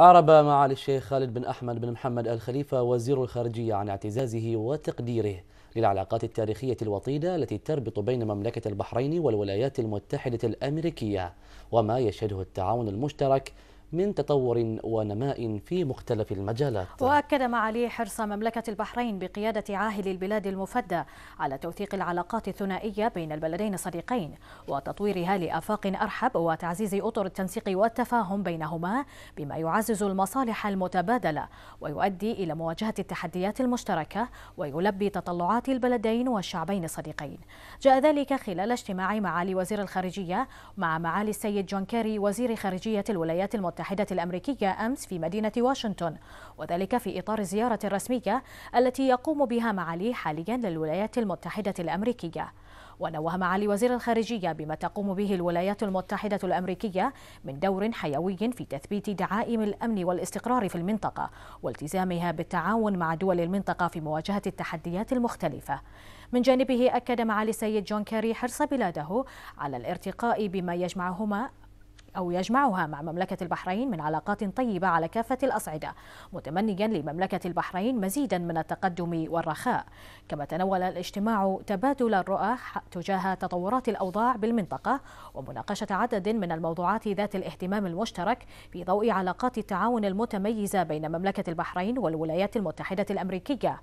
أعرب معالي الشيخ خالد بن أحمد بن محمد الخليفة وزير الخارجية عن اعتزازه وتقديره للعلاقات التاريخية الوطيدة التي تربط بين مملكة البحرين والولايات المتحدة الأمريكية وما يشهده التعاون المشترك من تطور ونماء في مختلف المجالات وأكد معالي حرص مملكة البحرين بقيادة عاهل البلاد المفدى على توثيق العلاقات الثنائية بين البلدين الصديقين وتطويرها لآفاق أرحب وتعزيز أطر التنسيق والتفاهم بينهما بما يعزز المصالح المتبادلة ويؤدي إلى مواجهة التحديات المشتركة ويلبي تطلعات البلدين والشعبين الصديقين جاء ذلك خلال اجتماع معالي وزير الخارجية مع معالي السيد جون كيري وزير خارجية الولايات المتحدة المتحدة الأمريكية أمس في مدينة واشنطن وذلك في إطار الزيارة الرسمية التي يقوم بها معالي حاليا للولايات المتحدة الأمريكية ونوه معالي وزير الخارجية بما تقوم به الولايات المتحدة الأمريكية من دور حيوي في تثبيت دعائم الأمن والاستقرار في المنطقة والتزامها بالتعاون مع دول المنطقة في مواجهة التحديات المختلفة من جانبه أكد معالي السيد جون كيري حرص بلاده على الارتقاء بما يجمعهما أو يجمعها مع مملكة البحرين من علاقات طيبة على كافة الأصعدة متمنيا لمملكة البحرين مزيدا من التقدم والرخاء كما تناول الاجتماع تبادل الرؤى تجاه تطورات الأوضاع بالمنطقة ومناقشة عدد من الموضوعات ذات الاهتمام المشترك في ضوء علاقات التعاون المتميزة بين مملكة البحرين والولايات المتحدة الأمريكية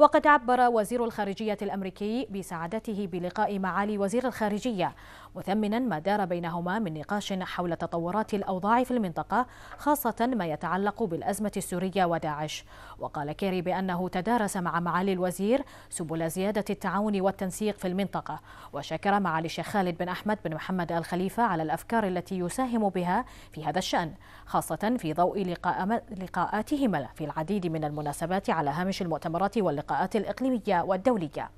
وقد عبر وزير الخارجية الأمريكي بسعادته بلقاء معالي وزير الخارجية مثمنا ما دار بينهما من نقاش حول تطورات الأوضاع في المنطقة خاصة ما يتعلق بالأزمة السورية وداعش وقال كيري بأنه تدارس مع معالي الوزير سبل زيادة التعاون والتنسيق في المنطقة وشكر معالي الشيخ خالد بن أحمد بن محمد الخليفه على الأفكار التي يساهم بها في هذا الشأن خاصة في ضوء لقاءاتهما في العديد من المناسبات على هامش المؤتمرات واللقاءات اللقاءات الإقليمية والدولية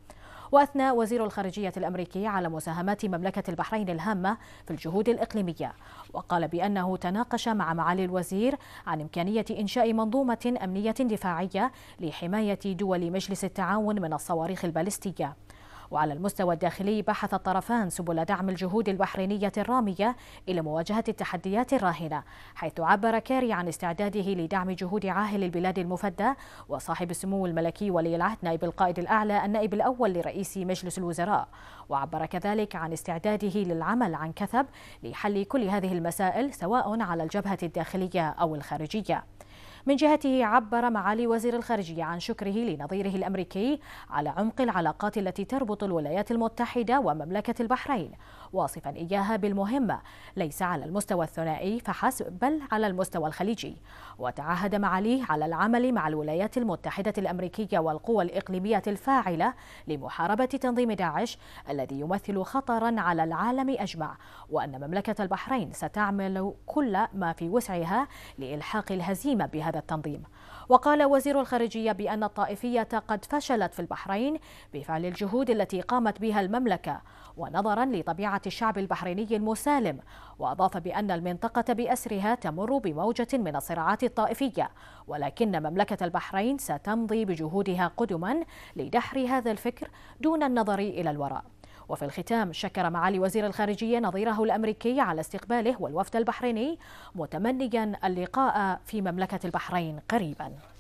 وأثنى وزير الخارجية الأمريكي على مساهمات مملكة البحرين الهامة في الجهود الإقليمية وقال بأنه تناقش مع معالي الوزير عن إمكانية إنشاء منظومة أمنية دفاعية لحماية دول مجلس التعاون من الصواريخ البالستية وعلى المستوى الداخلي بحث الطرفان سبل دعم الجهود البحرينية الرامية إلى مواجهة التحديات الراهنة حيث عبر كاري عن استعداده لدعم جهود عاهل البلاد المفدى وصاحب السمو الملكي ولي العهد نائب القائد الأعلى النائب الأول لرئيس مجلس الوزراء وعبر كذلك عن استعداده للعمل عن كثب لحل كل هذه المسائل سواء على الجبهة الداخلية أو الخارجية من جهته عبر معالي وزير الخارجية عن شكره لنظيره الأمريكي على عمق العلاقات التي تربط الولايات المتحدة ومملكة البحرين واصفا إياها بالمهمة ليس على المستوى الثنائي فحسب بل على المستوى الخليجي وتعهد معاليه على العمل مع الولايات المتحدة الأمريكية والقوى الإقليمية الفاعلة لمحاربة تنظيم داعش الذي يمثل خطرا على العالم أجمع وأن مملكة البحرين ستعمل كل ما في وسعها لإلحاق الهزيمة بهذا هذا التنظيم وقال وزير الخارجية بأن الطائفية قد فشلت في البحرين بفعل الجهود التي قامت بها المملكة ونظرا لطبيعة الشعب البحريني المسالم وأضاف بأن المنطقة بأسرها تمر بموجة من الصراعات الطائفية ولكن مملكة البحرين ستمضي بجهودها قدما لدحر هذا الفكر دون النظر إلى الوراء وفي الختام شكر معالي وزير الخارجية نظيره الأمريكي على استقباله والوفد البحريني متمنيا اللقاء في مملكة البحرين قريباً